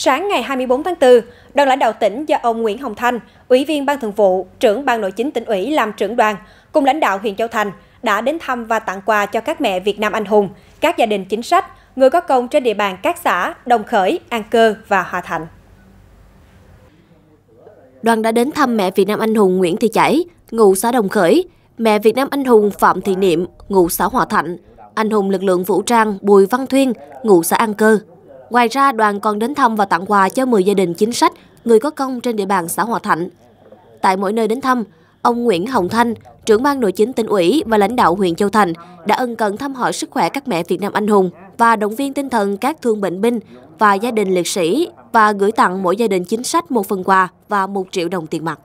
Sáng ngày 24 tháng 4, đoàn lãnh đạo tỉnh do ông Nguyễn Hồng Thanh, Ủy viên Ban Thường vụ, trưởng Ban Nội chính tỉnh ủy làm trưởng đoàn, cùng lãnh đạo huyện Châu Thành đã đến thăm và tặng quà cho các mẹ Việt Nam anh hùng, các gia đình chính sách, người có công trên địa bàn các xã Đồng Khởi, An Cơ và Hòa Thạnh. Đoàn đã đến thăm mẹ Việt Nam anh hùng Nguyễn Thị Chảy, ngụ xã Đồng Khởi, mẹ Việt Nam anh hùng Phạm Thị Niệm, ngụ xã Hòa Thạnh, anh hùng lực lượng vũ trang Bùi Văn Thuyên, ngụ xã An Cơ. Ngoài ra, đoàn còn đến thăm và tặng quà cho 10 gia đình chính sách, người có công trên địa bàn xã Hòa Thạnh. Tại mỗi nơi đến thăm, ông Nguyễn Hồng Thanh, trưởng ban nội chính tỉnh ủy và lãnh đạo huyện Châu Thành đã ân cần thăm hỏi sức khỏe các mẹ Việt Nam anh hùng và động viên tinh thần các thương bệnh binh và gia đình liệt sĩ và gửi tặng mỗi gia đình chính sách một phần quà và 1 triệu đồng tiền mặt.